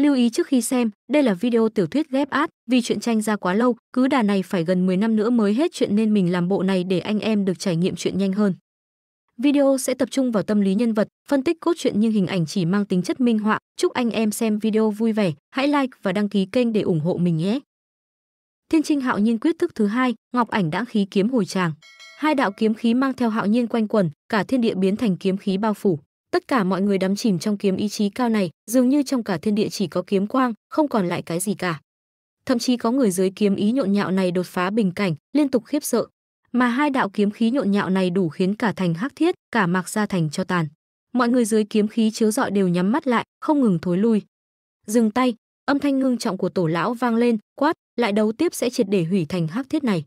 Lưu ý trước khi xem, đây là video tiểu thuyết ghép át, vì chuyện tranh ra quá lâu, cứ đà này phải gần 10 năm nữa mới hết chuyện nên mình làm bộ này để anh em được trải nghiệm chuyện nhanh hơn. Video sẽ tập trung vào tâm lý nhân vật, phân tích cốt truyện nhưng hình ảnh chỉ mang tính chất minh họa. Chúc anh em xem video vui vẻ, hãy like và đăng ký kênh để ủng hộ mình nhé. Thiên Trinh Hạo Nhiên quyết thức thứ hai, Ngọc Ảnh đã khí kiếm hồi tràng. Hai đạo kiếm khí mang theo hạo nhiên quanh quẩn, cả thiên địa biến thành kiếm khí bao phủ tất cả mọi người đắm chìm trong kiếm ý chí cao này dường như trong cả thiên địa chỉ có kiếm quang không còn lại cái gì cả thậm chí có người dưới kiếm ý nhộn nhạo này đột phá bình cảnh liên tục khiếp sợ mà hai đạo kiếm khí nhộn nhạo này đủ khiến cả thành hắc thiết cả mạc gia thành cho tàn mọi người dưới kiếm khí chiếu rọi đều nhắm mắt lại không ngừng thối lui dừng tay âm thanh ngưng trọng của tổ lão vang lên quát lại đấu tiếp sẽ triệt để hủy thành hắc thiết này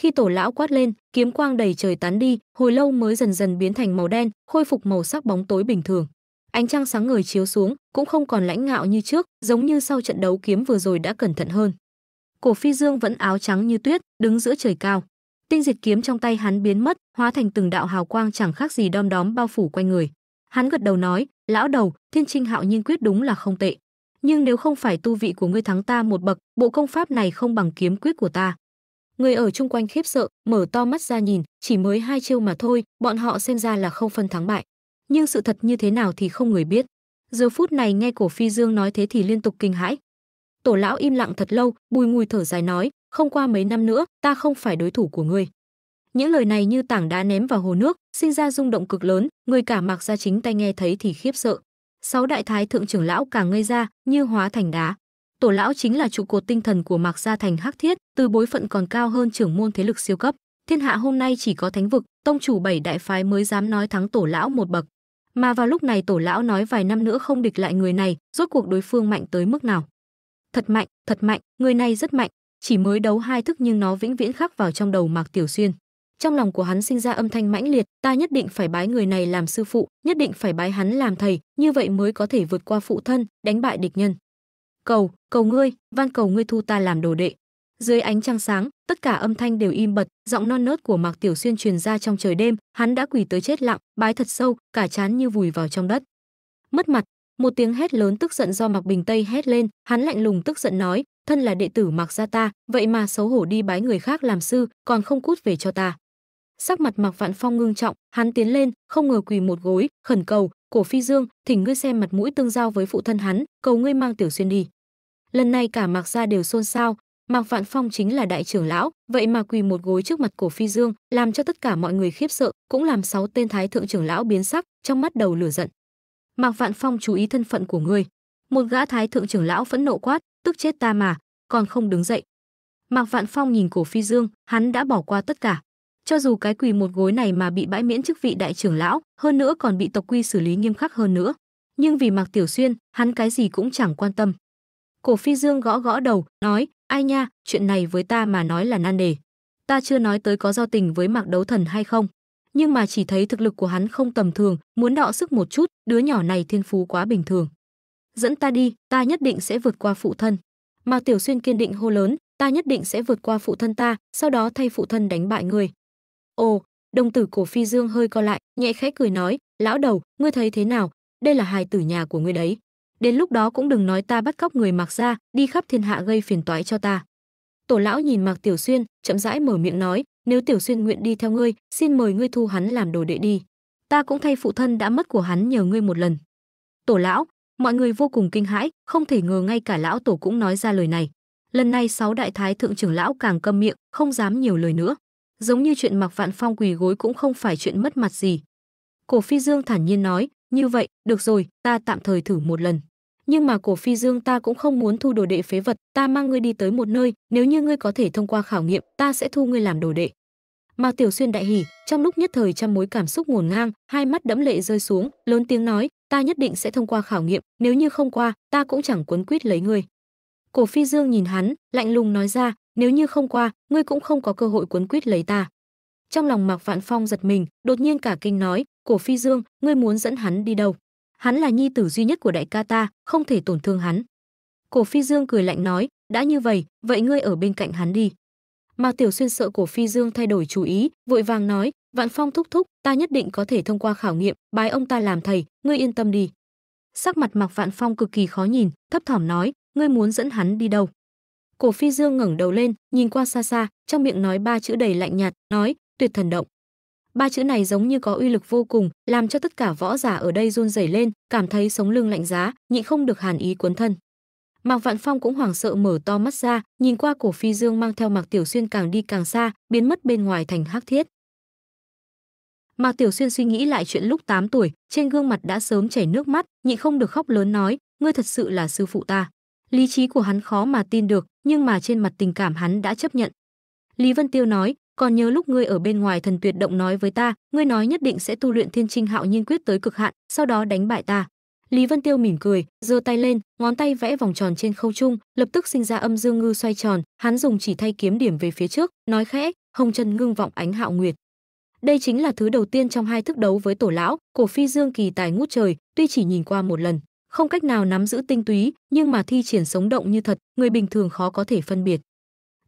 khi tổ lão quát lên, kiếm quang đầy trời tán đi, hồi lâu mới dần dần biến thành màu đen, khôi phục màu sắc bóng tối bình thường. Ánh trăng sáng người chiếu xuống, cũng không còn lãnh ngạo như trước, giống như sau trận đấu kiếm vừa rồi đã cẩn thận hơn. Cổ Phi Dương vẫn áo trắng như tuyết, đứng giữa trời cao. Tinh diệt kiếm trong tay hắn biến mất, hóa thành từng đạo hào quang chẳng khác gì đom đóm bao phủ quanh người. Hắn gật đầu nói, lão đầu, thiên trinh hạo nhiên quyết đúng là không tệ. Nhưng nếu không phải tu vị của ngươi thắng ta một bậc, bộ công pháp này không bằng kiếm quyết của ta. Người ở chung quanh khiếp sợ, mở to mắt ra nhìn, chỉ mới hai chiêu mà thôi, bọn họ xem ra là không phân thắng bại. Nhưng sự thật như thế nào thì không người biết. Giờ phút này nghe cổ phi dương nói thế thì liên tục kinh hãi. Tổ lão im lặng thật lâu, bùi ngùi thở dài nói, không qua mấy năm nữa, ta không phải đối thủ của ngươi. Những lời này như tảng đá ném vào hồ nước, sinh ra rung động cực lớn, người cả mạc ra chính tay nghe thấy thì khiếp sợ. Sáu đại thái thượng trưởng lão cả ngây ra, như hóa thành đá tổ lão chính là trụ cột tinh thần của mạc gia thành hắc thiết từ bối phận còn cao hơn trưởng môn thế lực siêu cấp thiên hạ hôm nay chỉ có thánh vực tông chủ bảy đại phái mới dám nói thắng tổ lão một bậc mà vào lúc này tổ lão nói vài năm nữa không địch lại người này rốt cuộc đối phương mạnh tới mức nào thật mạnh thật mạnh người này rất mạnh chỉ mới đấu hai thức nhưng nó vĩnh viễn khắc vào trong đầu mạc tiểu xuyên trong lòng của hắn sinh ra âm thanh mãnh liệt ta nhất định phải bái người này làm sư phụ nhất định phải bái hắn làm thầy như vậy mới có thể vượt qua phụ thân đánh bại địch nhân cầu, cầu ngươi, van cầu ngươi thu ta làm đồ đệ. Dưới ánh trăng sáng, tất cả âm thanh đều im bật, giọng non nớt của Mạc Tiểu Xuyên truyền ra trong trời đêm, hắn đã quỳ tới chết lặng, bái thật sâu, cả chán như vùi vào trong đất. Mất mặt, một tiếng hét lớn tức giận do Mạc Bình Tây hét lên, hắn lạnh lùng tức giận nói, thân là đệ tử Mạc gia ta, vậy mà xấu hổ đi bái người khác làm sư, còn không cút về cho ta. Sắc mặt Mạc Vạn Phong ngưng trọng, hắn tiến lên, không ngờ quỳ một gối, khẩn cầu, "Cổ Phi Dương, thỉnh ngươi xem mặt mũi tương giao với phụ thân hắn, cầu ngươi mang Tiểu Xuyên đi." Lần này cả Mạc gia đều xôn xao, Mạc Vạn Phong chính là đại trưởng lão, vậy mà quỳ một gối trước mặt Cổ Phi Dương, làm cho tất cả mọi người khiếp sợ, cũng làm sáu tên thái thượng trưởng lão biến sắc, trong mắt đầu lửa giận. Mạc Vạn Phong chú ý thân phận của ngươi. Một gã thái thượng trưởng lão phẫn nộ quát, tức chết ta mà, còn không đứng dậy. Mạc Vạn Phong nhìn Cổ Phi Dương, hắn đã bỏ qua tất cả. Cho dù cái quỳ một gối này mà bị bãi miễn chức vị đại trưởng lão, hơn nữa còn bị tộc quy xử lý nghiêm khắc hơn nữa, nhưng vì Mạc Tiểu Xuyên, hắn cái gì cũng chẳng quan tâm. Cổ Phi Dương gõ gõ đầu, nói, ai nha, chuyện này với ta mà nói là nan đề. Ta chưa nói tới có giao tình với mạc đấu thần hay không. Nhưng mà chỉ thấy thực lực của hắn không tầm thường, muốn đọ sức một chút, đứa nhỏ này thiên phú quá bình thường. Dẫn ta đi, ta nhất định sẽ vượt qua phụ thân. Mạc Tiểu Xuyên kiên định hô lớn, ta nhất định sẽ vượt qua phụ thân ta, sau đó thay phụ thân đánh bại người. Ồ, đồng tử cổ Phi Dương hơi co lại, nhẹ khẽ cười nói, lão đầu, ngươi thấy thế nào, đây là hài tử nhà của ngươi đấy đến lúc đó cũng đừng nói ta bắt cóc người mặc ra đi khắp thiên hạ gây phiền toái cho ta tổ lão nhìn mạc tiểu xuyên chậm rãi mở miệng nói nếu tiểu xuyên nguyện đi theo ngươi xin mời ngươi thu hắn làm đồ đệ đi ta cũng thay phụ thân đã mất của hắn nhờ ngươi một lần tổ lão mọi người vô cùng kinh hãi không thể ngờ ngay cả lão tổ cũng nói ra lời này lần này sáu đại thái thượng trưởng lão càng câm miệng không dám nhiều lời nữa giống như chuyện mặc vạn phong quỳ gối cũng không phải chuyện mất mặt gì cổ phi dương thản nhiên nói như vậy, được rồi, ta tạm thời thử một lần. Nhưng mà cổ phi dương ta cũng không muốn thu đồ đệ phế vật, ta mang ngươi đi tới một nơi, nếu như ngươi có thể thông qua khảo nghiệm, ta sẽ thu ngươi làm đồ đệ. mà Tiểu Xuyên đại hỉ, trong lúc nhất thời trăm mối cảm xúc ngổn ngang, hai mắt đẫm lệ rơi xuống, lớn tiếng nói, ta nhất định sẽ thông qua khảo nghiệm, nếu như không qua, ta cũng chẳng quấn quýt lấy ngươi. Cổ Phi Dương nhìn hắn, lạnh lùng nói ra, nếu như không qua, ngươi cũng không có cơ hội quấn quýt lấy ta. Trong lòng Mạc Vạn Phong giật mình, đột nhiên cả kinh nói, "Cổ Phi Dương, ngươi muốn dẫn hắn đi đâu?" Hắn là nhi tử duy nhất của đại ca ta, không thể tổn thương hắn. Cổ Phi Dương cười lạnh nói, "Đã như vậy, vậy ngươi ở bên cạnh hắn đi." Mạc Tiểu Xuyên sợ Cổ Phi Dương thay đổi chủ ý, vội vàng nói, "Vạn Phong thúc thúc, ta nhất định có thể thông qua khảo nghiệm, bái ông ta làm thầy, ngươi yên tâm đi." Sắc mặt Mạc Vạn Phong cực kỳ khó nhìn, thấp thỏm nói, "Ngươi muốn dẫn hắn đi đâu?" Cổ Phi Dương ngẩng đầu lên, nhìn qua xa xa, trong miệng nói ba chữ đầy lạnh nhạt, nói, tuyệt thần động ba chữ này giống như có uy lực vô cùng làm cho tất cả võ giả ở đây run rẩy lên cảm thấy sống lưng lạnh giá nhịn không được hàn ý cuốn thân mạc vạn phong cũng hoảng sợ mở to mắt ra nhìn qua cổ phi dương mang theo mạc tiểu xuyên càng đi càng xa biến mất bên ngoài thành hắc thiết mạc tiểu xuyên suy nghĩ lại chuyện lúc 8 tuổi trên gương mặt đã sớm chảy nước mắt nhịn không được khóc lớn nói ngươi thật sự là sư phụ ta lý trí của hắn khó mà tin được nhưng mà trên mặt tình cảm hắn đã chấp nhận lý vân tiêu nói còn nhớ lúc ngươi ở bên ngoài thần tuyệt động nói với ta ngươi nói nhất định sẽ tu luyện thiên trinh hạo nhiên quyết tới cực hạn sau đó đánh bại ta lý vân tiêu mỉm cười giơ tay lên ngón tay vẽ vòng tròn trên khâu trung lập tức sinh ra âm dương ngư xoay tròn hắn dùng chỉ thay kiếm điểm về phía trước nói khẽ hồng chân ngưng vọng ánh hạo nguyệt đây chính là thứ đầu tiên trong hai thức đấu với tổ lão cổ phi dương kỳ tài ngút trời tuy chỉ nhìn qua một lần không cách nào nắm giữ tinh túy nhưng mà thi triển sống động như thật người bình thường khó có thể phân biệt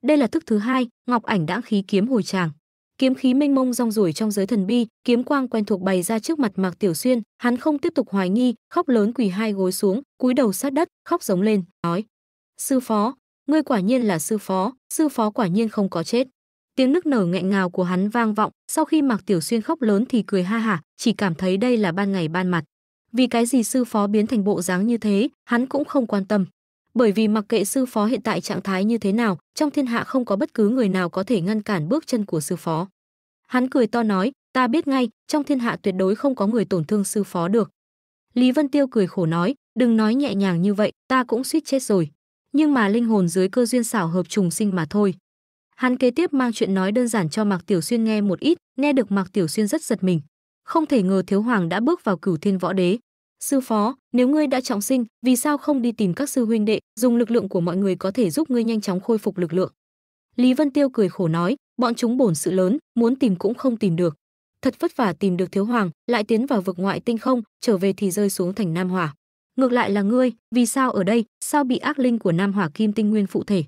đây là thức thứ hai, Ngọc Ảnh đã khí kiếm hồi tràng. Kiếm khí mênh mông rong ruổi trong giới thần bi, kiếm quang quen thuộc bày ra trước mặt Mạc Tiểu Xuyên, hắn không tiếp tục hoài nghi, khóc lớn quỳ hai gối xuống, cúi đầu sát đất, khóc giống lên, nói: "Sư phó, ngươi quả nhiên là sư phó, sư phó quả nhiên không có chết." Tiếng nức nở nghẹn ngào của hắn vang vọng, sau khi Mạc Tiểu Xuyên khóc lớn thì cười ha hả, chỉ cảm thấy đây là ban ngày ban mặt. Vì cái gì sư phó biến thành bộ dáng như thế, hắn cũng không quan tâm bởi vì mặc kệ sư phó hiện tại trạng thái như thế nào trong thiên hạ không có bất cứ người nào có thể ngăn cản bước chân của sư phó hắn cười to nói ta biết ngay trong thiên hạ tuyệt đối không có người tổn thương sư phó được lý vân tiêu cười khổ nói đừng nói nhẹ nhàng như vậy ta cũng suýt chết rồi nhưng mà linh hồn dưới cơ duyên xảo hợp trùng sinh mà thôi hắn kế tiếp mang chuyện nói đơn giản cho mạc tiểu xuyên nghe một ít nghe được mạc tiểu xuyên rất giật mình không thể ngờ thiếu hoàng đã bước vào cửu thiên võ đế sư phó nếu ngươi đã trọng sinh vì sao không đi tìm các sư huynh đệ dùng lực lượng của mọi người có thể giúp ngươi nhanh chóng khôi phục lực lượng lý vân tiêu cười khổ nói bọn chúng bổn sự lớn muốn tìm cũng không tìm được thật vất vả tìm được thiếu hoàng lại tiến vào vực ngoại tinh không trở về thì rơi xuống thành nam hỏa ngược lại là ngươi vì sao ở đây sao bị ác linh của nam hỏa kim tinh nguyên phụ thể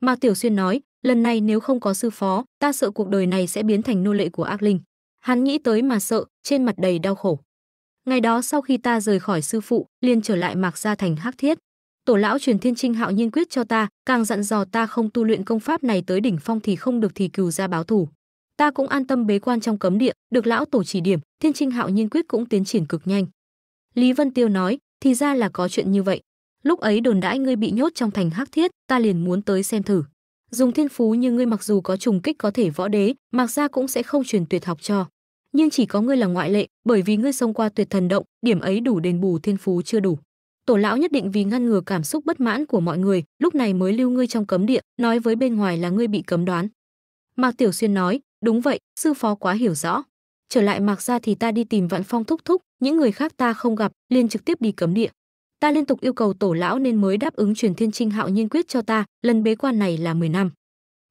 mà tiểu xuyên nói lần này nếu không có sư phó ta sợ cuộc đời này sẽ biến thành nô lệ của ác linh hắn nghĩ tới mà sợ trên mặt đầy đau khổ Ngày đó sau khi ta rời khỏi sư phụ, liền trở lại Mạc Gia thành Hắc Thiết. Tổ lão truyền Thiên Trinh Hạo Nhiên quyết cho ta, càng dặn dò ta không tu luyện công pháp này tới đỉnh phong thì không được thì cừu ra báo thủ. Ta cũng an tâm bế quan trong cấm địa, được lão tổ chỉ điểm, Thiên Trinh Hạo Nhiên quyết cũng tiến triển cực nhanh. Lý Vân Tiêu nói, thì ra là có chuyện như vậy. Lúc ấy đồn đãi ngươi bị nhốt trong thành Hắc Thiết, ta liền muốn tới xem thử. Dùng thiên phú như ngươi mặc dù có trùng kích có thể võ đế, mặc ra cũng sẽ không truyền tuyệt học cho nhưng chỉ có ngươi là ngoại lệ, bởi vì ngươi xông qua tuyệt thần động, điểm ấy đủ đền bù thiên phú chưa đủ. Tổ lão nhất định vì ngăn ngừa cảm xúc bất mãn của mọi người, lúc này mới lưu ngươi trong cấm địa, nói với bên ngoài là ngươi bị cấm đoán. Mạc Tiểu Xuyên nói, đúng vậy, sư phó quá hiểu rõ. Trở lại Mạc ra thì ta đi tìm Vạn Phong thúc thúc, những người khác ta không gặp, liền trực tiếp đi cấm địa. Ta liên tục yêu cầu tổ lão nên mới đáp ứng truyền thiên trinh hạo nhiên quyết cho ta, lần bế quan này là 10 năm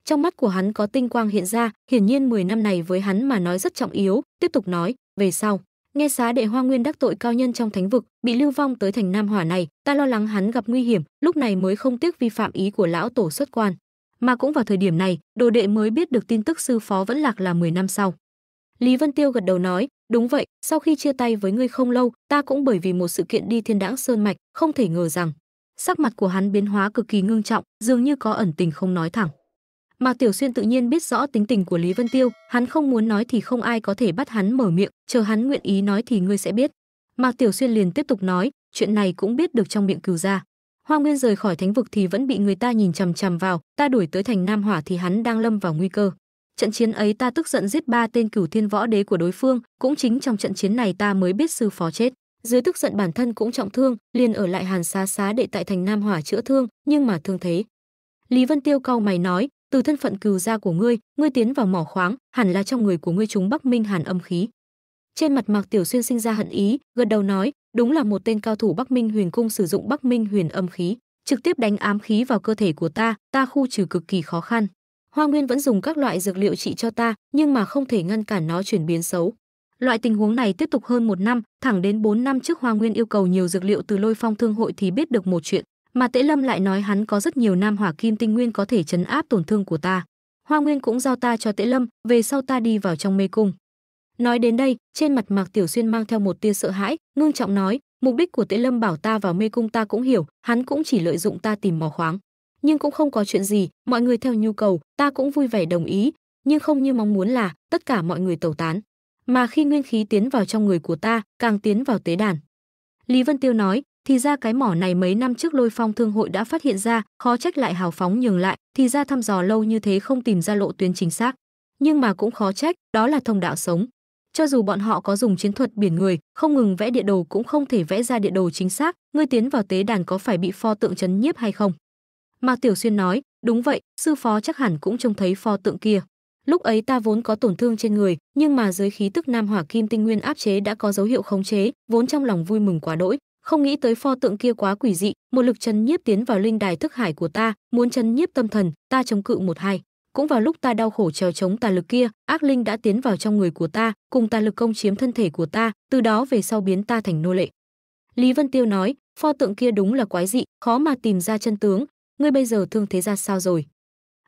trong mắt của hắn có tinh quang hiện ra, hiển nhiên 10 năm này với hắn mà nói rất trọng yếu, tiếp tục nói, về sau, nghe xá đệ Hoa Nguyên đắc tội cao nhân trong thánh vực, bị lưu vong tới thành Nam Hỏa này, ta lo lắng hắn gặp nguy hiểm, lúc này mới không tiếc vi phạm ý của lão tổ xuất quan. Mà cũng vào thời điểm này, đồ đệ mới biết được tin tức sư phó vẫn lạc là 10 năm sau. Lý Vân Tiêu gật đầu nói, đúng vậy, sau khi chia tay với ngươi không lâu, ta cũng bởi vì một sự kiện đi thiên đãng sơn mạch, không thể ngờ rằng. Sắc mặt của hắn biến hóa cực kỳ ngưng trọng, dường như có ẩn tình không nói thẳng mà Tiểu Xuyên tự nhiên biết rõ tính tình của Lý Vân Tiêu, hắn không muốn nói thì không ai có thể bắt hắn mở miệng, chờ hắn nguyện ý nói thì ngươi sẽ biết. mà Tiểu Xuyên liền tiếp tục nói, chuyện này cũng biết được trong miệng cửu gia. Hoa Nguyên rời khỏi thánh vực thì vẫn bị người ta nhìn chằm chằm vào, ta đuổi tới thành Nam Hỏa thì hắn đang lâm vào nguy cơ. Trận chiến ấy ta tức giận giết ba tên cửu thiên võ đế của đối phương, cũng chính trong trận chiến này ta mới biết sư phó chết. Dưới tức giận bản thân cũng trọng thương, liền ở lại Hàn Xá Xá đệ tại thành Nam Hỏa chữa thương, nhưng mà thương thế. Lý Vân Tiêu cau mày nói, từ thân phận cừu gia của ngươi ngươi tiến vào mỏ khoáng hẳn là trong người của ngươi chúng bắc minh hàn âm khí trên mặt mạc tiểu xuyên sinh ra hận ý gật đầu nói đúng là một tên cao thủ bắc minh huyền cung sử dụng bắc minh huyền âm khí trực tiếp đánh ám khí vào cơ thể của ta ta khu trừ cực kỳ khó khăn hoa nguyên vẫn dùng các loại dược liệu trị cho ta nhưng mà không thể ngăn cản nó chuyển biến xấu Loại tình huống này tiếp tục hơn một năm, thẳng đến 4 năm trước Hoa Nguyên yêu cầu nhiều dược liệu từ Lôi Phong Thương hội thì biết được một chuyện. Mà Tế Lâm lại nói hắn có rất nhiều nam hỏa kim tinh nguyên có thể chấn áp tổn thương của ta. Hoa Nguyên cũng giao ta cho Tế Lâm, về sau ta đi vào trong mê cung. Nói đến đây, trên mặt Mạc Tiểu Xuyên mang theo một tia sợ hãi, ngưng trọng nói, mục đích của Tế Lâm bảo ta vào mê cung ta cũng hiểu, hắn cũng chỉ lợi dụng ta tìm mỏ khoáng. Nhưng cũng không có chuyện gì, mọi người theo nhu cầu, ta cũng vui vẻ đồng ý, nhưng không như mong muốn là tất cả mọi người tẩu tán. Mà khi nguyên khí tiến vào trong người của ta, càng tiến vào tế đàn. Lý Vân Tiêu nói, thì ra cái mỏ này mấy năm trước lôi phong thương hội đã phát hiện ra khó trách lại hào phóng nhường lại thì ra thăm dò lâu như thế không tìm ra lộ tuyến chính xác nhưng mà cũng khó trách đó là thông đạo sống cho dù bọn họ có dùng chiến thuật biển người không ngừng vẽ địa đồ cũng không thể vẽ ra địa đồ chính xác ngươi tiến vào tế đàn có phải bị pho tượng chấn nhiếp hay không mà tiểu xuyên nói đúng vậy sư phó chắc hẳn cũng trông thấy pho tượng kia lúc ấy ta vốn có tổn thương trên người nhưng mà dưới khí tức nam hỏa kim tinh nguyên áp chế đã có dấu hiệu khống chế vốn trong lòng vui mừng quá đỗi không nghĩ tới pho tượng kia quá quỷ dị một lực chấn nhiếp tiến vào linh đài thức hải của ta muốn chấn nhiếp tâm thần ta chống cự một hai cũng vào lúc ta đau khổ trèo chống tà lực kia ác linh đã tiến vào trong người của ta cùng tà lực công chiếm thân thể của ta từ đó về sau biến ta thành nô lệ lý vân tiêu nói pho tượng kia đúng là quái dị khó mà tìm ra chân tướng ngươi bây giờ thương thế ra sao rồi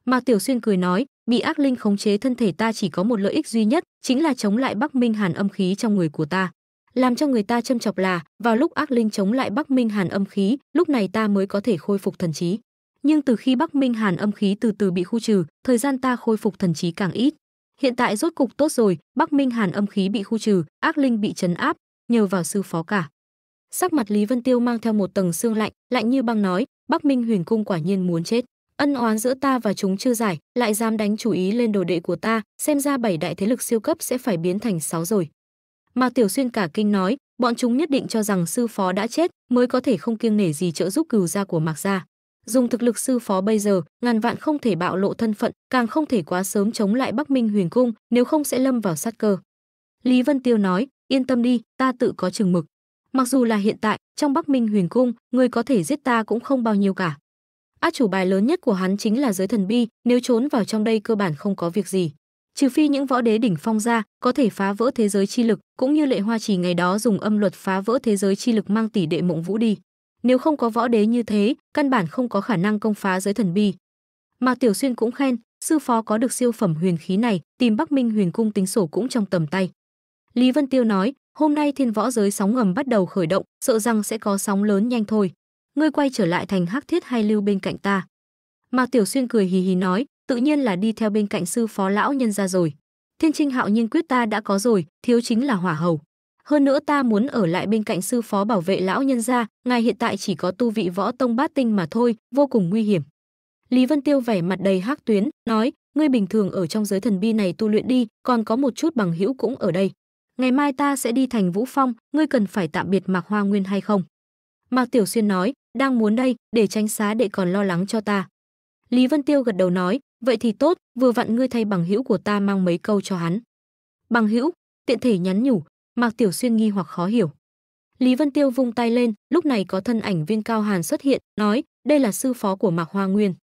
Mà tiểu xuyên cười nói bị ác linh khống chế thân thể ta chỉ có một lợi ích duy nhất chính là chống lại bắc minh hàn âm khí trong người của ta làm cho người ta châm chọc là vào lúc ác linh chống lại bắc minh hàn âm khí lúc này ta mới có thể khôi phục thần trí nhưng từ khi bắc minh hàn âm khí từ từ bị khu trừ thời gian ta khôi phục thần trí càng ít hiện tại rốt cục tốt rồi bắc minh hàn âm khí bị khu trừ ác linh bị chấn áp nhờ vào sư phó cả sắc mặt lý vân tiêu mang theo một tầng xương lạnh lạnh như băng nói bắc minh huyền cung quả nhiên muốn chết ân oán giữa ta và chúng chưa giải lại dám đánh chủ ý lên đồ đệ của ta xem ra bảy đại thế lực siêu cấp sẽ phải biến thành sáu rồi mà Tiểu Xuyên cả kinh nói, bọn chúng nhất định cho rằng sư phó đã chết mới có thể không kiêng nể gì trợ giúp cừu gia của Mạc gia. Dùng thực lực sư phó bây giờ, ngàn vạn không thể bạo lộ thân phận, càng không thể quá sớm chống lại Bắc Minh Huyền cung, nếu không sẽ lâm vào sát cơ. Lý Vân Tiêu nói, yên tâm đi, ta tự có chừng mực. Mặc dù là hiện tại, trong Bắc Minh Huyền cung, người có thể giết ta cũng không bao nhiêu cả. Át chủ bài lớn nhất của hắn chính là giới thần bi, nếu trốn vào trong đây cơ bản không có việc gì trừ phi những võ đế đỉnh phong ra có thể phá vỡ thế giới chi lực cũng như lệ hoa chỉ ngày đó dùng âm luật phá vỡ thế giới chi lực mang tỷ đệ mộng vũ đi nếu không có võ đế như thế căn bản không có khả năng công phá giới thần bi mà tiểu xuyên cũng khen sư phó có được siêu phẩm huyền khí này tìm bắc minh huyền cung tính sổ cũng trong tầm tay lý vân tiêu nói hôm nay thiên võ giới sóng ngầm bắt đầu khởi động sợ rằng sẽ có sóng lớn nhanh thôi ngươi quay trở lại thành hắc thiết hay lưu bên cạnh ta mà tiểu xuyên cười hì hì nói tự nhiên là đi theo bên cạnh sư phó lão nhân ra rồi. Thiên Trinh Hạo Nhiên quyết ta đã có rồi, thiếu chính là hỏa hầu. Hơn nữa ta muốn ở lại bên cạnh sư phó bảo vệ lão nhân gia, ngài hiện tại chỉ có tu vị võ tông bát tinh mà thôi, vô cùng nguy hiểm. Lý Vân Tiêu vẻ mặt đầy hắc tuyến, nói, ngươi bình thường ở trong giới thần bi này tu luyện đi, còn có một chút bằng hữu cũng ở đây. Ngày mai ta sẽ đi thành Vũ Phong, ngươi cần phải tạm biệt Mạc Hoa Nguyên hay không? Mạc Tiểu Xuyên nói, đang muốn đây, để tránh xá đệ còn lo lắng cho ta. Lý Vân Tiêu gật đầu nói, Vậy thì tốt, vừa vặn ngươi thay bằng hữu của ta mang mấy câu cho hắn. Bằng hữu, tiện thể nhắn nhủ, Mạc Tiểu Xuyên nghi hoặc khó hiểu. Lý Vân Tiêu vung tay lên, lúc này có thân ảnh viên cao hàn xuất hiện, nói, đây là sư phó của Mạc Hoa Nguyên.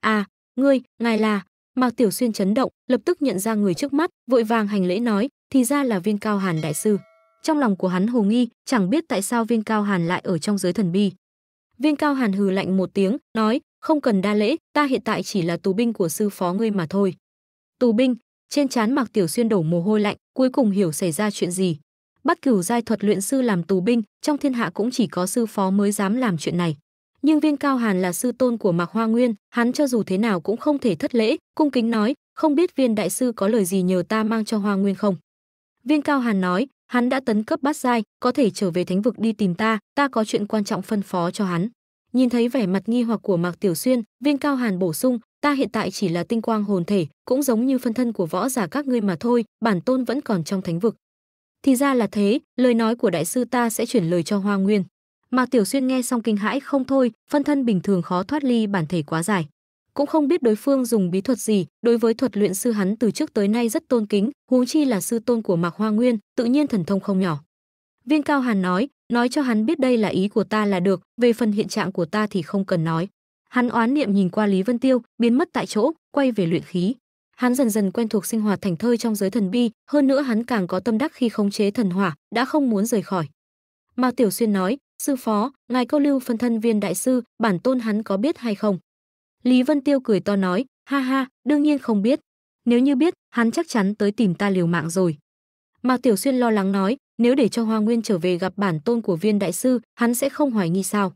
À, ngươi, ngài là, Mạc Tiểu Xuyên chấn động, lập tức nhận ra người trước mắt, vội vàng hành lễ nói, thì ra là viên cao hàn đại sư. Trong lòng của hắn hồ nghi, chẳng biết tại sao viên cao hàn lại ở trong giới thần bi. Viên cao hàn hừ lạnh một tiếng, nói, không cần đa lễ, ta hiện tại chỉ là tù binh của sư phó ngươi mà thôi. Tù binh, trên trán Mạc Tiểu Xuyên đổ mồ hôi lạnh, cuối cùng hiểu xảy ra chuyện gì. Bắt cửu giai thuật luyện sư làm tù binh, trong thiên hạ cũng chỉ có sư phó mới dám làm chuyện này. Nhưng Viên Cao Hàn là sư tôn của Mạc Hoa Nguyên, hắn cho dù thế nào cũng không thể thất lễ, cung kính nói, không biết Viên đại sư có lời gì nhờ ta mang cho Hoa Nguyên không? Viên Cao Hàn nói, hắn đã tấn cấp bát giai, có thể trở về thánh vực đi tìm ta, ta có chuyện quan trọng phân phó cho hắn. Nhìn thấy vẻ mặt nghi hoặc của Mạc Tiểu Xuyên, Viên Cao Hàn bổ sung, ta hiện tại chỉ là tinh quang hồn thể, cũng giống như phân thân của võ giả các ngươi mà thôi, bản tôn vẫn còn trong thánh vực. Thì ra là thế, lời nói của đại sư ta sẽ chuyển lời cho Hoa Nguyên. Mạc Tiểu Xuyên nghe xong kinh hãi không thôi, phân thân bình thường khó thoát ly bản thể quá dài. Cũng không biết đối phương dùng bí thuật gì, đối với thuật luyện sư hắn từ trước tới nay rất tôn kính, huống chi là sư tôn của Mạc Hoa Nguyên, tự nhiên thần thông không nhỏ. Viên Cao Hàn nói, nói cho hắn biết đây là ý của ta là được, về phần hiện trạng của ta thì không cần nói. Hắn oán niệm nhìn qua Lý Vân Tiêu, biến mất tại chỗ, quay về luyện khí. Hắn dần dần quen thuộc sinh hoạt thành thơi trong giới thần bi, hơn nữa hắn càng có tâm đắc khi khống chế thần hỏa, đã không muốn rời khỏi. Mao Tiểu Xuyên nói, sư phó, ngài câu lưu phân thân viên đại sư, bản tôn hắn có biết hay không? Lý Vân Tiêu cười to nói, ha ha, đương nhiên không biết. Nếu như biết, hắn chắc chắn tới tìm ta liều mạng rồi. Mao Tiểu Xuyên lo lắng nói, nếu để cho Hoa Nguyên trở về gặp bản tôn của viên đại sư, hắn sẽ không hoài nghi sao?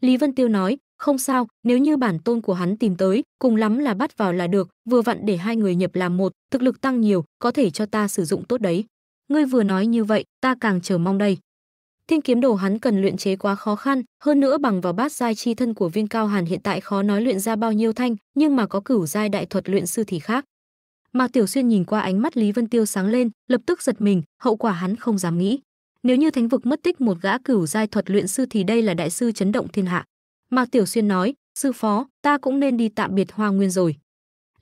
Lý Vân Tiêu nói, không sao, nếu như bản tôn của hắn tìm tới, cùng lắm là bắt vào là được, vừa vặn để hai người nhập làm một, thực lực tăng nhiều, có thể cho ta sử dụng tốt đấy. Ngươi vừa nói như vậy, ta càng chờ mong đây. Thiên kiếm đồ hắn cần luyện chế quá khó khăn, hơn nữa bằng vào bát giai chi thân của Viên Cao Hàn hiện tại khó nói luyện ra bao nhiêu thanh, nhưng mà có cửu giai đại thuật luyện sư thì khác. Mạc Tiểu Xuyên nhìn qua ánh mắt Lý Vân Tiêu sáng lên, lập tức giật mình, hậu quả hắn không dám nghĩ. Nếu như thánh vực mất tích một gã cửu giai thuật luyện sư thì đây là đại sư chấn động thiên hạ. Mạc Tiểu Xuyên nói, sư phó, ta cũng nên đi tạm biệt Hoa Nguyên rồi.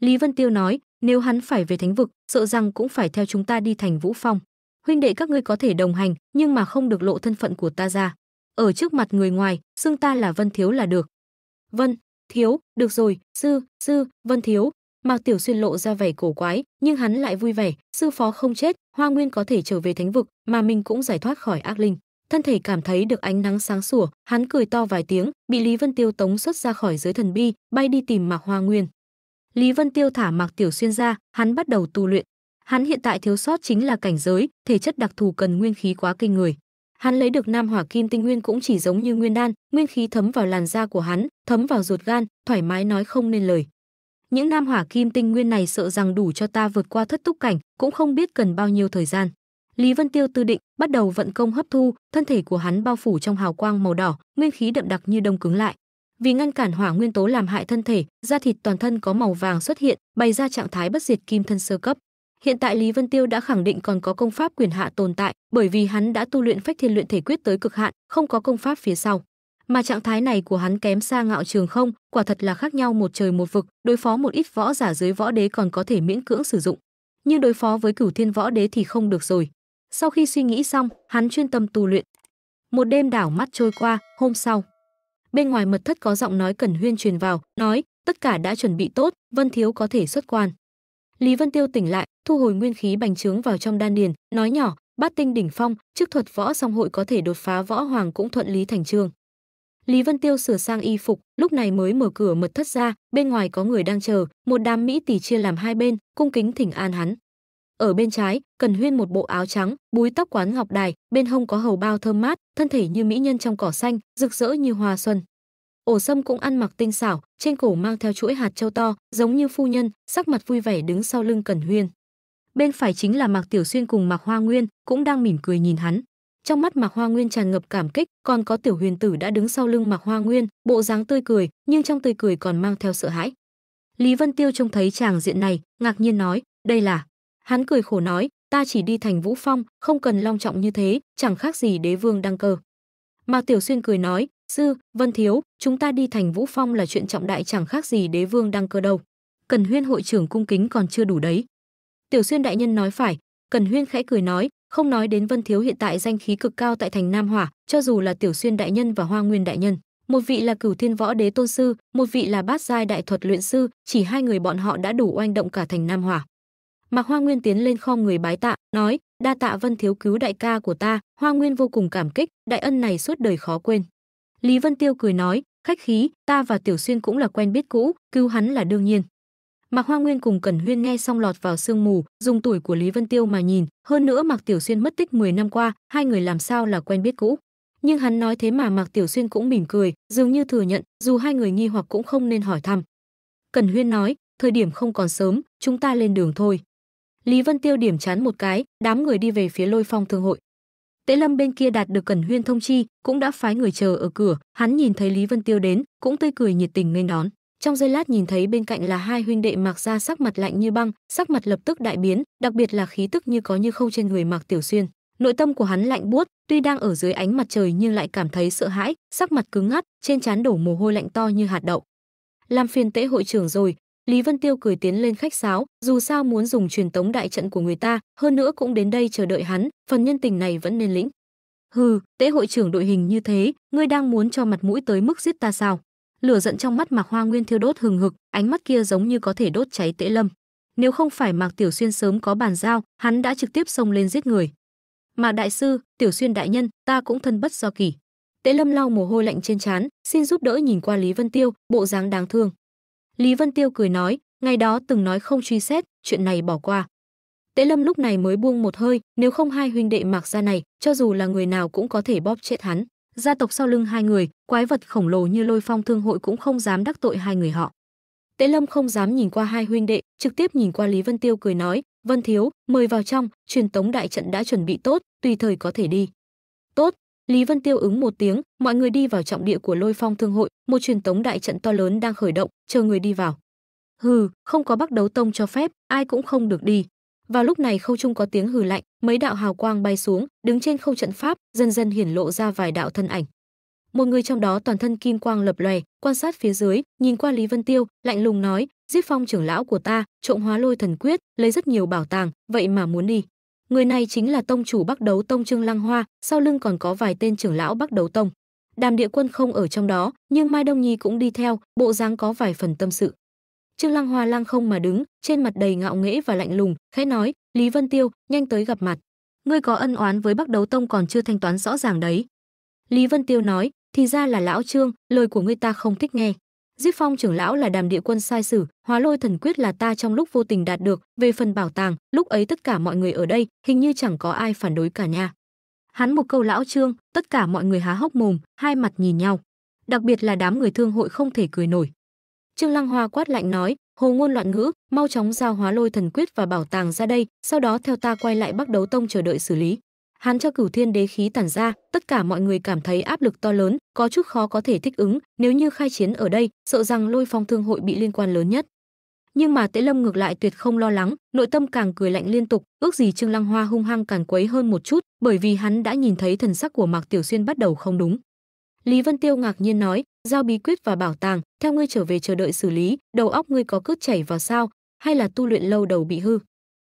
Lý Vân Tiêu nói, nếu hắn phải về thánh vực, sợ rằng cũng phải theo chúng ta đi thành Vũ Phong. Huynh đệ các ngươi có thể đồng hành, nhưng mà không được lộ thân phận của ta ra. Ở trước mặt người ngoài, xưng ta là Vân Thiếu là được. Vân, Thiếu, được rồi, sư, sư, Vân Thiếu, Mạc Tiểu Xuyên lộ ra vẻ cổ quái, nhưng hắn lại vui vẻ, sư phó không chết, Hoa Nguyên có thể trở về thánh vực, mà mình cũng giải thoát khỏi ác linh. Thân thể cảm thấy được ánh nắng sáng sủa, hắn cười to vài tiếng, bị Lý Vân Tiêu tống xuất ra khỏi giới thần bi, bay đi tìm Mạc Hoa Nguyên. Lý Vân Tiêu thả Mạc Tiểu Xuyên ra, hắn bắt đầu tu luyện. Hắn hiện tại thiếu sót chính là cảnh giới, thể chất đặc thù cần nguyên khí quá kinh người. Hắn lấy được Nam Hỏa Kim Tinh Nguyên cũng chỉ giống như nguyên đan, nguyên khí thấm vào làn da của hắn, thấm vào ruột gan, thoải mái nói không nên lời những nam hỏa kim tinh nguyên này sợ rằng đủ cho ta vượt qua thất túc cảnh, cũng không biết cần bao nhiêu thời gian. Lý Vân Tiêu tư định, bắt đầu vận công hấp thu, thân thể của hắn bao phủ trong hào quang màu đỏ, nguyên khí đậm đặc như đông cứng lại. Vì ngăn cản hỏa nguyên tố làm hại thân thể, da thịt toàn thân có màu vàng xuất hiện, bày ra trạng thái bất diệt kim thân sơ cấp. Hiện tại Lý Vân Tiêu đã khẳng định còn có công pháp quyền hạ tồn tại, bởi vì hắn đã tu luyện phách thiên luyện thể quyết tới cực hạn, không có công pháp phía sau mà trạng thái này của hắn kém xa ngạo trường không quả thật là khác nhau một trời một vực đối phó một ít võ giả dưới võ đế còn có thể miễn cưỡng sử dụng nhưng đối phó với cửu thiên võ đế thì không được rồi sau khi suy nghĩ xong hắn chuyên tâm tu luyện một đêm đảo mắt trôi qua hôm sau bên ngoài mật thất có giọng nói cần huyên truyền vào nói tất cả đã chuẩn bị tốt vân thiếu có thể xuất quan lý vân tiêu tỉnh lại thu hồi nguyên khí bành trướng vào trong đan điền nói nhỏ bát tinh đỉnh phong chức thuật võ song hội có thể đột phá võ hoàng cũng thuận lý thành trường Lý Vân Tiêu sửa sang y phục, lúc này mới mở cửa mật thất ra, bên ngoài có người đang chờ, một đám mỹ tỷ chia làm hai bên, cung kính thỉnh an hắn. Ở bên trái, Cần Huyên một bộ áo trắng, búi tóc quán ngọc đài, bên hông có hầu bao thơm mát, thân thể như mỹ nhân trong cỏ xanh, rực rỡ như hoa xuân. Ổ Sâm cũng ăn mặc tinh xảo, trên cổ mang theo chuỗi hạt châu to, giống như phu nhân, sắc mặt vui vẻ đứng sau lưng Cần Huyên. Bên phải chính là Mạc Tiểu Xuyên cùng Mạc Hoa Nguyên, cũng đang mỉm cười nhìn hắn trong mắt mạc hoa nguyên tràn ngập cảm kích còn có tiểu huyền tử đã đứng sau lưng mạc hoa nguyên bộ dáng tươi cười nhưng trong tươi cười còn mang theo sợ hãi lý vân tiêu trông thấy chàng diện này ngạc nhiên nói đây là hắn cười khổ nói ta chỉ đi thành vũ phong không cần long trọng như thế chẳng khác gì đế vương đăng cơ mà tiểu xuyên cười nói sư vân thiếu chúng ta đi thành vũ phong là chuyện trọng đại chẳng khác gì đế vương đăng cơ đâu cần huyên hội trưởng cung kính còn chưa đủ đấy tiểu xuyên đại nhân nói phải cần huyên khẽ cười nói không nói đến Vân Thiếu hiện tại danh khí cực cao tại thành Nam Hỏa, cho dù là Tiểu Xuyên đại nhân và Hoa Nguyên đại nhân, một vị là Cửu Thiên Võ Đế tôn sư, một vị là Bát giai đại thuật luyện sư, chỉ hai người bọn họ đã đủ oanh động cả thành Nam Hỏa. Mạc Hoa Nguyên tiến lên khom người bái tạ, nói: "Đa tạ Vân Thiếu cứu đại ca của ta, Hoa Nguyên vô cùng cảm kích, đại ân này suốt đời khó quên." Lý Vân Tiêu cười nói: "Khách khí, ta và Tiểu Xuyên cũng là quen biết cũ, cứu hắn là đương nhiên." Mạc Hoa Nguyên cùng Cẩn Huyên nghe xong lọt vào sương mù, dùng tuổi của Lý Vân Tiêu mà nhìn, hơn nữa Mạc Tiểu Xuyên mất tích 10 năm qua, hai người làm sao là quen biết cũ. Nhưng hắn nói thế mà Mạc Tiểu Xuyên cũng mỉm cười, dường như thừa nhận, dù hai người nghi hoặc cũng không nên hỏi thăm. Cẩn Huyên nói, thời điểm không còn sớm, chúng ta lên đường thôi. Lý Vân Tiêu điểm chán một cái, đám người đi về phía lôi phong thương hội. Tế Lâm bên kia đạt được Cẩn Huyên thông chi, cũng đã phái người chờ ở cửa, hắn nhìn thấy Lý Vân Tiêu đến, cũng tươi cười nhiệt tình nghênh đón trong giây lát nhìn thấy bên cạnh là hai huynh đệ mặc ra sắc mặt lạnh như băng sắc mặt lập tức đại biến đặc biệt là khí tức như có như không trên người mặc tiểu xuyên nội tâm của hắn lạnh buốt tuy đang ở dưới ánh mặt trời nhưng lại cảm thấy sợ hãi sắc mặt cứng ngắt trên trán đổ mồ hôi lạnh to như hạt đậu làm phiền tễ hội trưởng rồi lý vân tiêu cười tiến lên khách sáo dù sao muốn dùng truyền tống đại trận của người ta hơn nữa cũng đến đây chờ đợi hắn phần nhân tình này vẫn nên lĩnh hừ tễ hội trưởng đội hình như thế ngươi đang muốn cho mặt mũi tới mức giết ta sao lửa giận trong mắt mạc hoa nguyên thiêu đốt hừng hực ánh mắt kia giống như có thể đốt cháy tễ lâm nếu không phải mạc tiểu xuyên sớm có bàn giao hắn đã trực tiếp xông lên giết người mà đại sư tiểu xuyên đại nhân ta cũng thân bất do kỳ tễ lâm lau mồ hôi lạnh trên trán xin giúp đỡ nhìn qua lý vân tiêu bộ dáng đáng thương lý vân tiêu cười nói ngày đó từng nói không truy xét chuyện này bỏ qua tễ lâm lúc này mới buông một hơi nếu không hai huynh đệ mạc ra này cho dù là người nào cũng có thể bóp chết hắn gia tộc sau lưng hai người, quái vật khổng lồ như lôi phong thương hội cũng không dám đắc tội hai người họ. Tễ Lâm không dám nhìn qua hai huynh đệ, trực tiếp nhìn qua Lý Vân Tiêu cười nói, "Vân thiếu, mời vào trong, truyền tống đại trận đã chuẩn bị tốt, tùy thời có thể đi." "Tốt." Lý Vân Tiêu ứng một tiếng, mọi người đi vào trọng địa của Lôi Phong Thương hội, một truyền tống đại trận to lớn đang khởi động, chờ người đi vào. "Hừ, không có Bắc Đấu Tông cho phép, ai cũng không được đi." Vào lúc này khâu trung có tiếng hừ lạnh, mấy đạo hào quang bay xuống, đứng trên khâu trận pháp, dần dần hiển lộ ra vài đạo thân ảnh. Một người trong đó toàn thân kim quang lập lòe, quan sát phía dưới, nhìn qua Lý Vân Tiêu, lạnh lùng nói, giết phong trưởng lão của ta, trộm hóa lôi thần quyết, lấy rất nhiều bảo tàng, vậy mà muốn đi. Người này chính là tông chủ Bắc Đấu Tông Trương Lăng Hoa, sau lưng còn có vài tên trưởng lão Bắc Đấu Tông. Đàm Địa Quân không ở trong đó, nhưng Mai Đông Nhi cũng đi theo, bộ dáng có vài phần tâm sự. Trương Lăng Hoa lăng không mà đứng, trên mặt đầy ngạo nghễ và lạnh lùng, khẽ nói, "Lý Vân Tiêu, nhanh tới gặp mặt. Ngươi có ân oán với Bắc Đấu Tông còn chưa thanh toán rõ ràng đấy." Lý Vân Tiêu nói, "Thì ra là lão Trương, lời của ngươi ta không thích nghe." Giết Phong trưởng lão là đàm địa quân sai sử, Hóa Lôi thần quyết là ta trong lúc vô tình đạt được, về phần bảo tàng, lúc ấy tất cả mọi người ở đây, hình như chẳng có ai phản đối cả nha. Hắn một câu lão Trương, tất cả mọi người há hốc mồm, hai mặt nhìn nhau. Đặc biệt là đám người thương hội không thể cười nổi. Trương Lăng Hoa quát lạnh nói, hồ ngôn loạn ngữ, mau chóng giao hóa lôi thần quyết và bảo tàng ra đây, sau đó theo ta quay lại Bắc Đấu Tông chờ đợi xử lý. Hắn cho cửu thiên đế khí tản ra, tất cả mọi người cảm thấy áp lực to lớn, có chút khó có thể thích ứng, nếu như khai chiến ở đây, sợ rằng lôi phong thương hội bị liên quan lớn nhất. Nhưng mà Tế Lâm ngược lại tuyệt không lo lắng, nội tâm càng cười lạnh liên tục, ước gì Trương Lăng Hoa hung hăng càn quấy hơn một chút, bởi vì hắn đã nhìn thấy thần sắc của Mạc Tiểu Xuyên bắt đầu không đúng. Lý Vân Tiêu ngạc nhiên nói, giao bí quyết và bảo tàng, theo ngươi trở về chờ đợi xử lý, đầu óc ngươi có cướp chảy vào sao, hay là tu luyện lâu đầu bị hư.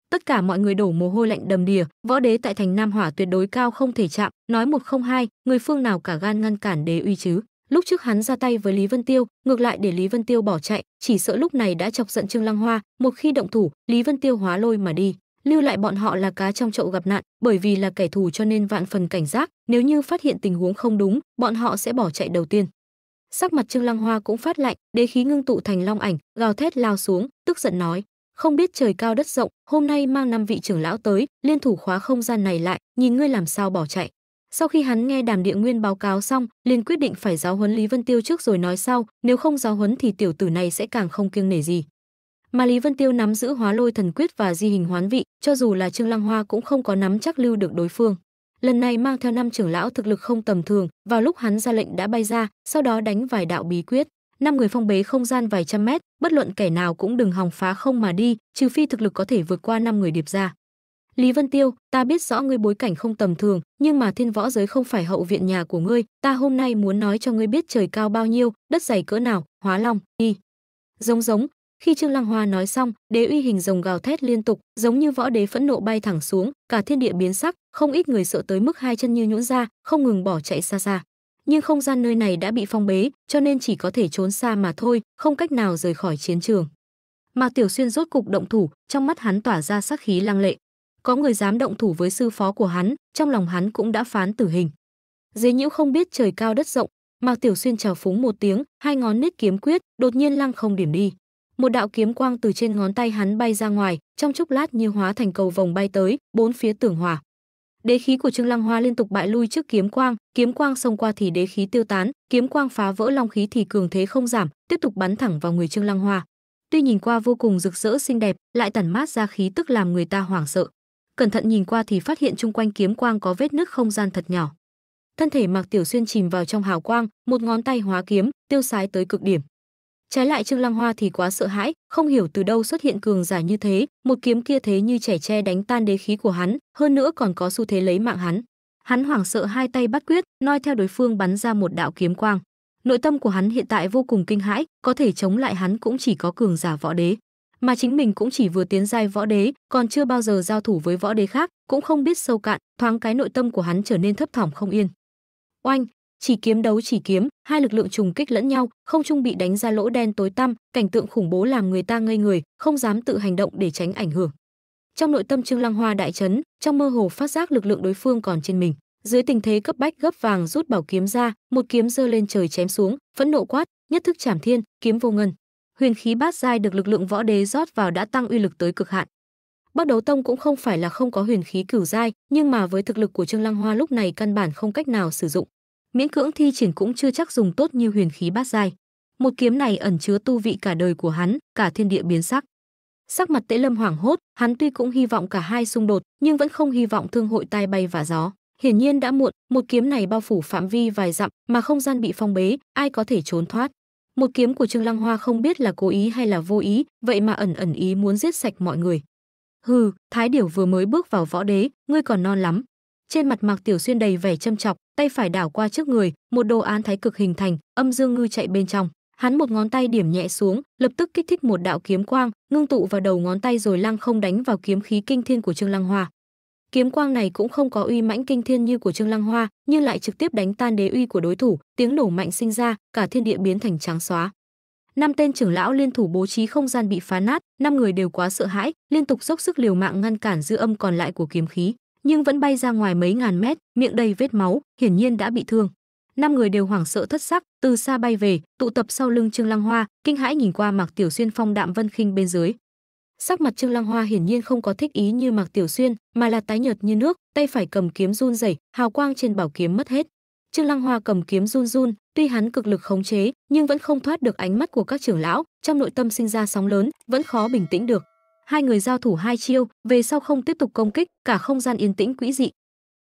Tất cả mọi người đổ mồ hôi lạnh đầm đìa, võ đế tại thành Nam Hỏa tuyệt đối cao không thể chạm, nói một không hai, người phương nào cả gan ngăn cản đế uy chứ. Lúc trước hắn ra tay với Lý Vân Tiêu, ngược lại để Lý Vân Tiêu bỏ chạy, chỉ sợ lúc này đã chọc giận Trương Lăng Hoa, một khi động thủ, Lý Vân Tiêu hóa lôi mà đi lưu lại bọn họ là cá trong chậu gặp nạn, bởi vì là kẻ thù cho nên vạn phần cảnh giác, nếu như phát hiện tình huống không đúng, bọn họ sẽ bỏ chạy đầu tiên. Sắc mặt Trương Lăng Hoa cũng phát lạnh, đế khí ngưng tụ thành long ảnh, gào thét lao xuống, tức giận nói: "Không biết trời cao đất rộng, hôm nay mang năm vị trưởng lão tới, liên thủ khóa không gian này lại, nhìn ngươi làm sao bỏ chạy." Sau khi hắn nghe Đàm Địa Nguyên báo cáo xong, liền quyết định phải giáo huấn Lý Vân Tiêu trước rồi nói sau, nếu không giáo huấn thì tiểu tử này sẽ càng không kiêng nể gì mà Lý Vân Tiêu nắm giữ hóa lôi thần quyết và di hình hoán vị, cho dù là Trương Lăng Hoa cũng không có nắm chắc lưu được đối phương. Lần này mang theo năm trưởng lão thực lực không tầm thường, vào lúc hắn ra lệnh đã bay ra, sau đó đánh vài đạo bí quyết. Năm người phong bế không gian vài trăm mét, bất luận kẻ nào cũng đừng hòng phá không mà đi, trừ phi thực lực có thể vượt qua năm người điệp ra. Lý Vân Tiêu, ta biết rõ ngươi bối cảnh không tầm thường, nhưng mà thiên võ giới không phải hậu viện nhà của ngươi, ta hôm nay muốn nói cho ngươi biết trời cao bao nhiêu, đất dày cỡ nào, hóa long, đi. Giống giống, khi Trương Lăng Hoa nói xong, đế uy hình rồng gào thét liên tục, giống như võ đế phẫn nộ bay thẳng xuống, cả thiên địa biến sắc, không ít người sợ tới mức hai chân như nhũn ra, không ngừng bỏ chạy xa xa. Nhưng không gian nơi này đã bị phong bế, cho nên chỉ có thể trốn xa mà thôi, không cách nào rời khỏi chiến trường. Mạc Tiểu Xuyên rốt cục động thủ, trong mắt hắn tỏa ra sắc khí lăng lệ. Có người dám động thủ với sư phó của hắn, trong lòng hắn cũng đã phán tử hình. Dế nhiễu không biết trời cao đất rộng, Mạc Tiểu Xuyên trào phúng một tiếng, hai ngón nết kiếm quyết, đột nhiên lăng không điểm đi một đạo kiếm quang từ trên ngón tay hắn bay ra ngoài trong chốc lát như hóa thành cầu vòng bay tới bốn phía tưởng hỏa đế khí của trương lăng hoa liên tục bại lui trước kiếm quang kiếm quang xông qua thì đế khí tiêu tán kiếm quang phá vỡ long khí thì cường thế không giảm tiếp tục bắn thẳng vào người trương lăng hoa tuy nhìn qua vô cùng rực rỡ xinh đẹp lại tản mát ra khí tức làm người ta hoảng sợ cẩn thận nhìn qua thì phát hiện chung quanh kiếm quang có vết nứt không gian thật nhỏ thân thể mạc tiểu xuyên chìm vào trong hào quang một ngón tay hóa kiếm tiêu sái tới cực điểm trái lại trương lăng hoa thì quá sợ hãi không hiểu từ đâu xuất hiện cường giả như thế một kiếm kia thế như trẻ tre đánh tan đế khí của hắn hơn nữa còn có xu thế lấy mạng hắn hắn hoảng sợ hai tay bắt quyết noi theo đối phương bắn ra một đạo kiếm quang nội tâm của hắn hiện tại vô cùng kinh hãi có thể chống lại hắn cũng chỉ có cường giả võ đế mà chính mình cũng chỉ vừa tiến giai võ đế còn chưa bao giờ giao thủ với võ đế khác cũng không biết sâu cạn thoáng cái nội tâm của hắn trở nên thấp thỏm không yên oanh chỉ kiếm đấu chỉ kiếm, hai lực lượng trùng kích lẫn nhau, không trung bị đánh ra lỗ đen tối tăm, cảnh tượng khủng bố làm người ta ngây người, không dám tự hành động để tránh ảnh hưởng. Trong nội tâm Trương Lăng Hoa đại chấn, trong mơ hồ phát giác lực lượng đối phương còn trên mình, dưới tình thế cấp bách gấp vàng rút bảo kiếm ra, một kiếm giơ lên trời chém xuống, phẫn nộ quát, nhất thức chảm thiên, kiếm vô ngân. Huyền khí bát giai được lực lượng võ đế rót vào đã tăng uy lực tới cực hạn. bắt đầu Tông cũng không phải là không có huyền khí cửu giai, nhưng mà với thực lực của Trương Lăng Hoa lúc này căn bản không cách nào sử dụng miễn cưỡng thi triển cũng chưa chắc dùng tốt như huyền khí bát giai. Một kiếm này ẩn chứa tu vị cả đời của hắn, cả thiên địa biến sắc. Sắc mặt Tễ Lâm hoảng hốt, hắn tuy cũng hy vọng cả hai xung đột, nhưng vẫn không hy vọng thương hội tai bay và gió. Hiển nhiên đã muộn, một kiếm này bao phủ phạm vi vài dặm mà không gian bị phong bế, ai có thể trốn thoát. Một kiếm của Trương Lăng Hoa không biết là cố ý hay là vô ý, vậy mà ẩn ẩn ý muốn giết sạch mọi người. Hừ, Thái Điểu vừa mới bước vào võ đế, ngươi còn non lắm, trên mặt Mạc Tiểu Xuyên đầy vẻ châm chọc, tay phải đảo qua trước người, một đồ án thái cực hình thành, âm dương ngư chạy bên trong. Hắn một ngón tay điểm nhẹ xuống, lập tức kích thích một đạo kiếm quang, ngưng tụ vào đầu ngón tay rồi lăng không đánh vào kiếm khí kinh thiên của Trương Lăng Hoa. Kiếm quang này cũng không có uy mãnh kinh thiên như của Trương Lăng Hoa, nhưng lại trực tiếp đánh tan đế uy của đối thủ, tiếng nổ mạnh sinh ra, cả thiên địa biến thành trắng xóa năm tên trưởng lão liên thủ bố trí không gian bị phá nát năm người đều quá sợ hãi liên tục dốc sức liều mạng ngăn cản dư âm còn lại của kiếm khí nhưng vẫn bay ra ngoài mấy ngàn mét, miệng đầy vết máu, hiển nhiên đã bị thương. Năm người đều hoảng sợ thất sắc, từ xa bay về, tụ tập sau lưng Trương Lăng Hoa, kinh hãi nhìn qua Mạc Tiểu Xuyên phong đạm vân khinh bên dưới. Sắc mặt Trương Lăng Hoa hiển nhiên không có thích ý như Mạc Tiểu Xuyên, mà là tái nhợt như nước, tay phải cầm kiếm run rẩy, hào quang trên bảo kiếm mất hết. Trương Lăng Hoa cầm kiếm run run, tuy hắn cực lực khống chế, nhưng vẫn không thoát được ánh mắt của các trưởng lão, trong nội tâm sinh ra sóng lớn, vẫn khó bình tĩnh được hai người giao thủ hai chiêu, về sau không tiếp tục công kích, cả không gian yên tĩnh quỹ dị.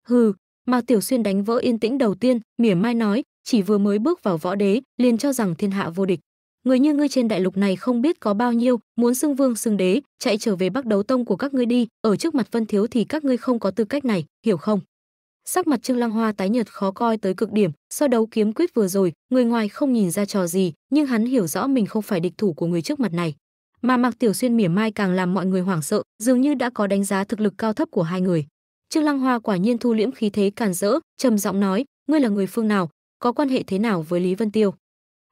Hừ, mà Tiểu Xuyên đánh vỡ yên tĩnh đầu tiên, mỉa mai nói, chỉ vừa mới bước vào võ đế, liền cho rằng thiên hạ vô địch. Người như ngươi trên đại lục này không biết có bao nhiêu, muốn xưng vương xưng đế, chạy trở về Bắc Đấu Tông của các ngươi đi, ở trước mặt Vân Thiếu thì các ngươi không có tư cách này, hiểu không? Sắc mặt Trương Lăng Hoa tái nhợt khó coi tới cực điểm, so đấu kiếm quyết vừa rồi, người ngoài không nhìn ra trò gì, nhưng hắn hiểu rõ mình không phải địch thủ của người trước mặt này mà Mạc Tiểu Xuyên mỉa mai càng làm mọi người hoảng sợ, dường như đã có đánh giá thực lực cao thấp của hai người. Trương Lăng Hoa quả nhiên thu liễm khí thế càn rỡ, trầm giọng nói, ngươi là người phương nào, có quan hệ thế nào với Lý Vân Tiêu?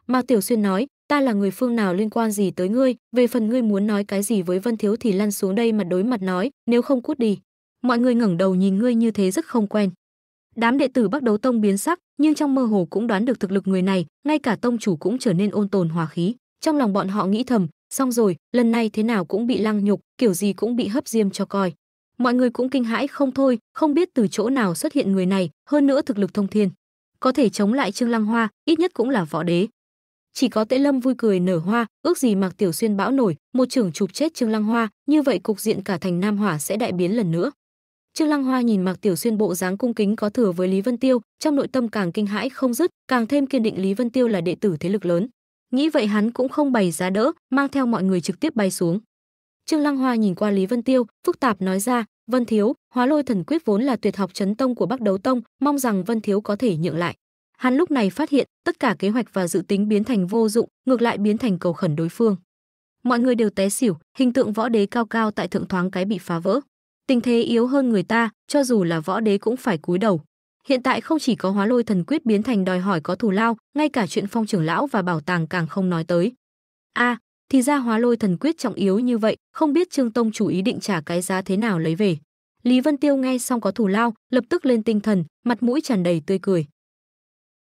Mạc Tiểu Xuyên nói, ta là người phương nào liên quan gì tới ngươi, về phần ngươi muốn nói cái gì với Vân Thiếu thì lăn xuống đây mà đối mặt nói, nếu không cút đi. Mọi người ngẩng đầu nhìn ngươi như thế rất không quen. Đám đệ tử Bắc Đấu Tông biến sắc, nhưng trong mơ hồ cũng đoán được thực lực người này, ngay cả tông chủ cũng trở nên ôn tồn hòa khí. Trong lòng bọn họ nghĩ thầm, xong rồi lần này thế nào cũng bị lăng nhục kiểu gì cũng bị hấp diêm cho coi mọi người cũng kinh hãi không thôi không biết từ chỗ nào xuất hiện người này hơn nữa thực lực thông thiên có thể chống lại trương lăng hoa ít nhất cũng là võ đế chỉ có tễ lâm vui cười nở hoa ước gì mặc tiểu xuyên bão nổi một trưởng chụp chết trương lăng hoa như vậy cục diện cả thành nam hỏa sẽ đại biến lần nữa trương lăng hoa nhìn mặc tiểu xuyên bộ dáng cung kính có thừa với lý vân tiêu trong nội tâm càng kinh hãi không dứt càng thêm kiên định lý vân tiêu là đệ tử thế lực lớn Nghĩ vậy hắn cũng không bày giá đỡ, mang theo mọi người trực tiếp bay xuống. Trương Lăng Hoa nhìn qua Lý Vân Tiêu, phức tạp nói ra, Vân Thiếu, Hóa Lôi Thần Quyết vốn là tuyệt học chấn tông của Bắc Đấu Tông, mong rằng Vân Thiếu có thể nhượng lại. Hắn lúc này phát hiện, tất cả kế hoạch và dự tính biến thành vô dụng, ngược lại biến thành cầu khẩn đối phương. Mọi người đều té xỉu, hình tượng võ đế cao cao tại thượng thoáng cái bị phá vỡ. Tình thế yếu hơn người ta, cho dù là võ đế cũng phải cúi đầu. Hiện tại không chỉ có hóa lôi thần quyết biến thành đòi hỏi có thù lao, ngay cả chuyện phong trưởng lão và bảo tàng càng không nói tới. A, à, thì ra hóa lôi thần quyết trọng yếu như vậy, không biết Trương Tông chủ ý định trả cái giá thế nào lấy về. Lý Vân Tiêu nghe xong có thù lao, lập tức lên tinh thần, mặt mũi tràn đầy tươi cười.